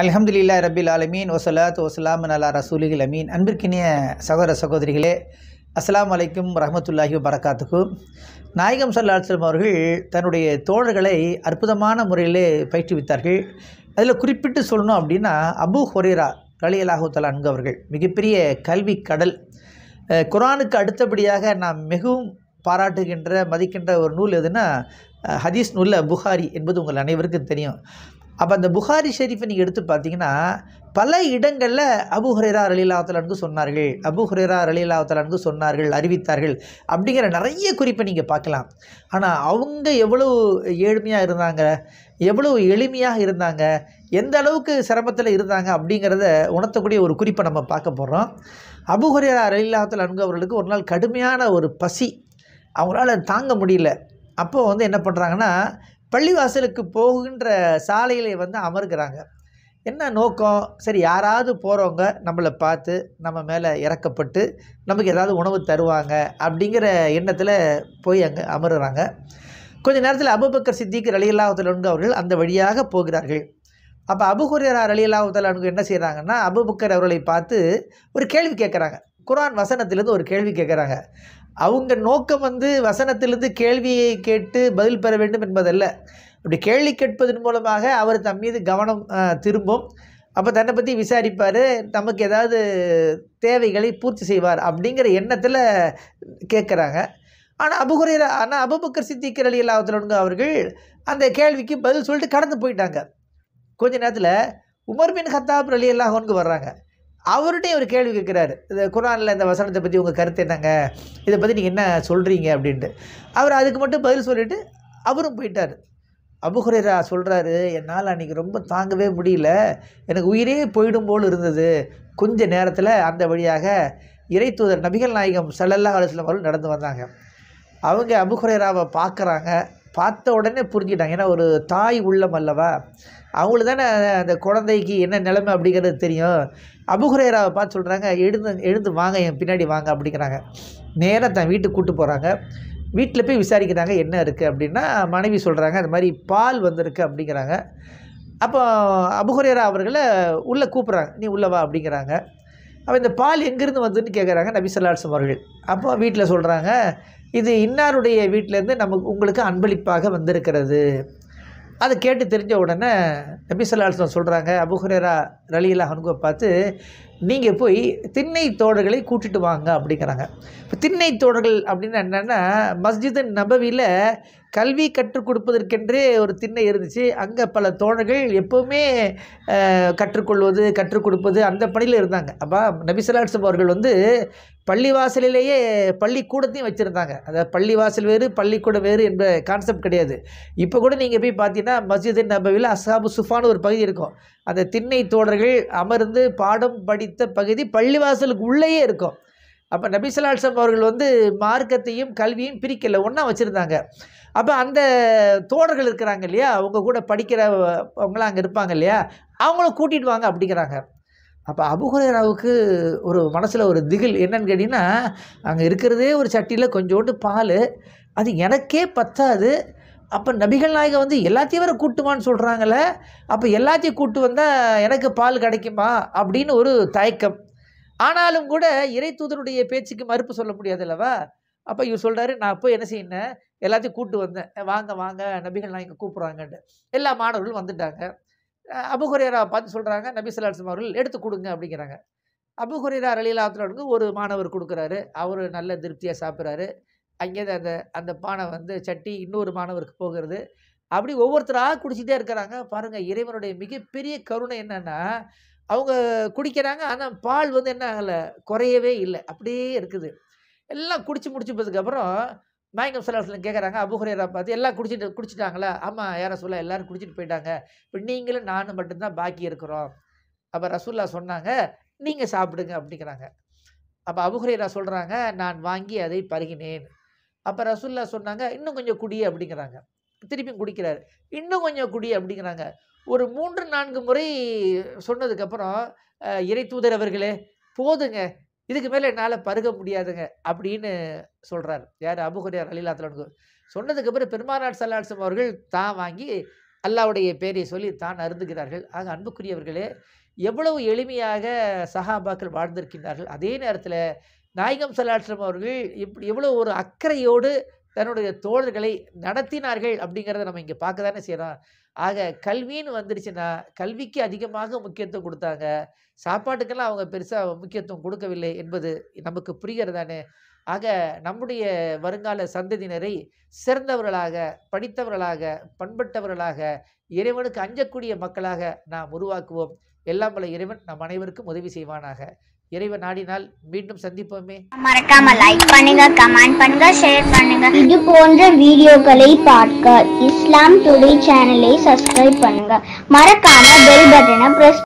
அலமதுல்லா ரபில் ஆலமீன் ஒசலாத் ஒசலாம் அலா ரசூலிகள் அமீன் அன்பிற்கினிய சகோதர சகோதரிகளே அஸ்லாம் வலைக்கும் ரஹமத்துல்லாஹி வரகாத்துக்கு நாயகம் சல்லா அலுவலம் அவர்கள் தன்னுடைய தோழர்களை அற்புதமான முறையிலே பயிற்றுவித்தார்கள் அதில் குறிப்பிட்டு சொல்லணும் அப்படின்னா அபு ஹொரேரா ரலி அலாஹூத்தலா அவர்கள் மிகப்பெரிய கல்வி கடல் குரானுக்கு அடுத்தபடியாக நாம் மிகவும் பாராட்டுகின்ற மதிக்கின்ற ஒரு நூல் எதுனா ஹதீஸ் நூலில் புகாரி என்பது உங்கள் அனைவருக்கும் தெரியும் அப்போ அந்த புகாரி ஷெரீஃபை நீங்கள் எடுத்து பார்த்தீங்கன்னா பல இடங்களில் அபு ஹுரேரா ரலீலாவத்தலனுக்கு சொன்னார்கள் அபு ஹுரேரா ரலீலாவத்தலனுக்கு சொன்னார்கள் அறிவித்தார்கள் அப்படிங்கிற நிறைய குறிப்பை நீங்கள் பார்க்கலாம் ஆனால் அவங்க எவ்வளவு ஏழ்மையாக இருந்தாங்க எவ்வளவு எளிமையாக இருந்தாங்க எந்த அளவுக்கு சிரமத்தில் இருந்தாங்க அப்படிங்கிறத உணர்த்தக்கூடிய ஒரு குறிப்பை நம்ம பார்க்க போகிறோம் அபு ஹுரேரா ரலீலாவத்தலனுக்கு அவர்களுக்கு ஒரு நாள் கடுமையான ஒரு பசி அவங்களால தாங்க முடியல அப்போது வந்து என்ன பண்ணுறாங்கன்னா பள்ளிவாசலுக்கு போகின்ற சாலையில் வந்து அமர்கிறாங்க என்ன நோக்கம் சரி யாராவது போகிறவங்க நம்மளை பார்த்து நம்ம மேலே இறக்கப்பட்டு நமக்கு ஏதாவது உணவு தருவாங்க அப்படிங்கிற எண்ணத்தில் போய் அங்கே அமருறாங்க கொஞ்ச நேரத்தில் அபுபக்கர் சித்திக்கு ரலியல்லாஹுத்தலன்கு அவர்கள் அந்த வழியாக போகிறார்கள் அப்போ அபுஹுரேரா ரலியல்லாஹுத்தலன்கு என்ன செய்கிறாங்கன்னா அபுபக்கர் அவர்களை பார்த்து ஒரு கேள்வி கேட்குறாங்க குரான் வசனத்திலேருந்து ஒரு கேள்வி கேட்குறாங்க அவங்க நோக்கம் வந்து வசனத்திலிருந்து கேள்வியை கேட்டு பதில் பெற வேண்டும் என்பதல்ல அப்படி கேள்வி கேட்பதன் மூலமாக அவர் தம் மீது கவனம் திரும்பும் அப்போ தன்னை பற்றி விசாரிப்பார் நமக்கு ஏதாவது தேவைகளை பூர்த்தி செய்வார் அப்படிங்கிற எண்ணத்தில் கேட்குறாங்க ஆனால் அபுகுரை ஆனால் அபுபக்கர் சித்திக்கர் அலி அல்லாத்துலனுங்க அவர்கள் அந்த கேள்விக்கு பதில் சொல்லிட்டு கடந்து போயிட்டாங்க கொஞ்ச நேரத்தில் உமர் பின் ஹத்தாப் அலி அல்லாஹனுக்கு வர்றாங்க அவர்கிட்டே ஒரு கேள்வி கேட்குறாரு இந்த குரானில் இந்த வசனத்தை பற்றி உங்கள் கருத்து என்னங்க இதை பற்றி நீங்கள் என்ன சொல்கிறீங்க அப்படின்ட்டு அவர் அதுக்கு மட்டும் பதில் சொல்லிவிட்டு அவரும் போயிட்டார் அபுகுரேரா சொல்கிறாரு என்னால் அன்றைக்கி ரொம்ப தாங்கவே முடியல எனக்கு உயிரே போயிடும் போல் இருந்தது கொஞ்ச நேரத்தில் அந்த வழியாக இறைத்தூதர் நபிகள் நாயகம் செல்லல்லா அலுவலம் அவர்கள் நடந்து வந்தாங்க அவங்க அபுகுரேராவை பார்க்குறாங்க பார்த்த உடனே புரிஞ்சுட்டாங்க ஏன்னா ஒரு தாய் உள்ளம் அல்லவா அவங்களுக்கு தானே அந்த குழந்தைக்கு என்ன நிலைமை அப்படிங்கிறது தெரியும் அபுகுரேராவை பார்த்து சொல்கிறாங்க எழுந்து எழுந்து வாங்க என் பின்னாடி வாங்க அப்படிங்கிறாங்க நேராக தான் வீட்டுக்கு கூப்பிட்டு போகிறாங்க வீட்டில் போய் விசாரிக்கிறாங்க என்ன இருக்குது அப்படின்னா மனைவி சொல்கிறாங்க அந்த மாதிரி பால் வந்திருக்கு அப்படிங்கிறாங்க அப்போ அபுகுரேரா அவர்களை உள்ளே கூப்பிட்றாங்க நீ உள்ளே வா அப்படிங்கிறாங்க அப்போ இந்த பால் எங்கேருந்து வந்ததுன்னு கேட்குறாங்க நபிசல்லாசம் அவர்கள் அப்போ வீட்டில் சொல்கிறாங்க இது இன்னாருடைய வீட்டிலேருந்து நமக்கு உங்களுக்கு அன்பளிப்பாக வந்திருக்கிறது அதை கேட்டு தெரிஞ்ச உடனே நபி சொல்லாசன் சொல்கிறாங்க அபுஹுரேரா ரலியலா ஹன்கோ பார்த்து நீங்கள் போய் திண்ணை தோழர்களை கூட்டிட்டு வாங்க அப்படிங்கிறாங்க இப்போ திண்ணை தோழர்கள் அப்படின்னா என்னென்னா மஸ்ஜிதன் நபவியில் கல்வி கற்றுக் கொடுப்பதற்கென்றே ஒரு திண்ணை இருந்துச்சு அங்கே பல தோழர்கள் எப்போவுமே கற்றுக்கொள்வது கற்றுக் கொடுப்பது அந்த பணியில் இருந்தாங்க அப்போ நபிசலாட்சம் அவர்கள் வந்து பள்ளிவாசலிலேயே பள்ளிக்கூடத்தையும் வச்சுருந்தாங்க அதாவது பள்ளிவாசல் வேறு பள்ளிக்கூடம் வேறு என்ற கான்செப்ட் கிடையாது இப்போ கூட நீங்கள் போய் பார்த்தீங்கன்னா மஸ்ஜித் நபவியில் அசாபு சுஃபான்னு ஒரு பகுதி இருக்கும் அந்த திண்ணை தோழர்கள் அமர்ந்து பாடம் படித்த பகுதி பள்ளிவாசலுக்கு உள்ளேயே இருக்கும் அப்போ நபிசலாட்சம் அவர்கள் வந்து மார்க்கத்தையும் கல்வியும் பிரிக்கலை ஒன்றா வச்சுருந்தாங்க அப்போ அந்த தோழர்கள் இருக்கிறாங்க இல்லையா அவங்க கூட படிக்கிறவங்களாம் அங்கே இருப்பாங்க இல்லையா அவங்கள கூட்டிகிட்டு வாங்க அப்படிங்கிறாங்க அப்போ அபுகுரேராவுக்கு ஒரு மனசில் ஒரு திகில் என்னன்னு கேட்டிங்கன்னா அங்கே இருக்கிறதே ஒரு சட்டியில் கொஞ்சோண்டு பால் அது எனக்கே பத்தாது அப்போ நபிகள் நாயகம் வந்து எல்லாத்தையும் வர கூட்டுமான்னு சொல்கிறாங்களே அப்போ எல்லாத்தையும் கூட்டு வந்தால் எனக்கு பால் கிடைக்குமா அப்படின்னு ஒரு தயக்கம் ஆனாலும் கூட இறை தூதருடைய பேச்சுக்கு மறுப்பு சொல்ல முடியாது அல்லவா அப்போ இவர் சொல்கிறாரு நான் போய் என்ன செய்யணும் எல்லாத்தையும் கூப்பிட்டு வந்தேன் வாங்க வாங்க நபிகள்லாம் இங்கே கூப்பிட்றாங்கன்ட்டு எல்லா மாணவர்களும் வந்துட்டாங்க அபுகுரேரா பார்த்து சொல்கிறாங்க நபி சலாஹம் அவர்கள் எடுத்து கொடுங்க அப்படிங்கிறாங்க அபுகுரேரா ரலீலாத்துலனுக்கு ஒரு மாணவர் கொடுக்குறாரு அவர் நல்ல திருப்தியாக சாப்பிட்றாரு அங்கேருந்து அந்த அந்த பானை வந்து சட்டி இன்னொரு மாணவருக்கு போகிறது அப்படி ஒவ்வொருத்தராக குடிச்சிட்டே இருக்கிறாங்க பாருங்கள் இறைவனுடைய மிகப்பெரிய கருணை என்னென்னா அவங்க குடிக்கிறாங்க ஆனால் பால் வந்து என்ன ஆகலை குறையவே இல்லை அப்படியே இருக்குது எல்லாம் குடிச்சு முடிச்சுப்பதுக்கப்புறம் நாயகம் சலாஹ்லாம் கேட்குறாங்க அபுகுரேரா பார்த்து எல்லாம் குடிச்சிட்டு குடிச்சிட்டாங்களா ஆமாம் யார சொல்ல எல்லோரும் குடிச்சிட்டு போயிட்டாங்க இப்போ நீங்களும் நானும் மட்டும்தான் பாக்கி இருக்கிறோம் அப்போ ரசூல்லா சொன்னாங்க நீங்கள் சாப்பிடுங்க அப்படிங்கிறாங்க அப்போ அபுகுரேரா சொல்கிறாங்க நான் வாங்கி அதை பருகினேன் அப்போ ரசூல்லா சொன்னாங்க இன்னும் கொஞ்சம் குடி அப்படிங்கிறாங்க திருப்பியும் குடிக்கிறார் இன்னும் கொஞ்சம் குடி அப்படிங்கிறாங்க ஒரு மூன்று நான்கு முறை சொன்னதுக்கப்புறம் இறை தூதர் அவர்களே போதுங்க இதுக்கு மேலே என்னால் பருக முடியாதுங்க அப்படின்னு சொல்கிறார் யார் அபுகுரியார் அலிலாத்தலனுக்கு சொன்னதுக்கு பிறகு பெருமாநாட் சல்லாட்சம் அவர்கள் தான் வாங்கி அல்லாவுடைய பேரை சொல்லி தான் அருந்துகிறார்கள் ஆக அன்புக்குரியவர்களே எவ்வளவு எளிமையாக சஹாபாக்கள் வாழ்ந்திருக்கின்றார்கள் அதே நேரத்தில் நாயகம் சல்லாட்சம் அவர்கள் இப்படி எவ்வளோ ஒரு அக்கறையோடு தன்னுடைய தோழர்களை நடத்தினார்கள் அப்படிங்கிறத நம்ம இங்கே பார்க்க தானே செய்கிறோம் ஆக கல்வின்னு வந்துருச்சுன்னா கல்விக்கு அதிகமாக முக்கியத்துவம் கொடுத்தாங்க சாப்பாட்டுக்கெல்லாம் அவங்க பெருசாக முக்கியத்துவம் கொடுக்கவில்லை என்பது நமக்கு புரிகிறதானே ஆக நம்முடைய வருங்கால சந்ததியினரை சிறந்தவர்களாக படித்தவர்களாக பண்பட்டவர்களாக இறைவனுக்கு அஞ்சக்கூடிய மக்களாக நாம் உருவாக்குவோம் எல்லாம் பல இறைவன் நம் அனைவருக்கும் உதவி செய்வானாக இறைவன் நாடினால் மீண்டும் சந்திப்போமே மறக்காம லைக் பண்ணுங்க கமெண்ட் பண்ணுங்க ஷேர் பண்ணுங்க இது போன்ற வீடியோக்களை பார்க்க இஸ்லாம் டுடே சேனலை சப்ஸ்கிரைப் பண்ணுங்க மறக்காம பெல் பட்டனை பிரஸ்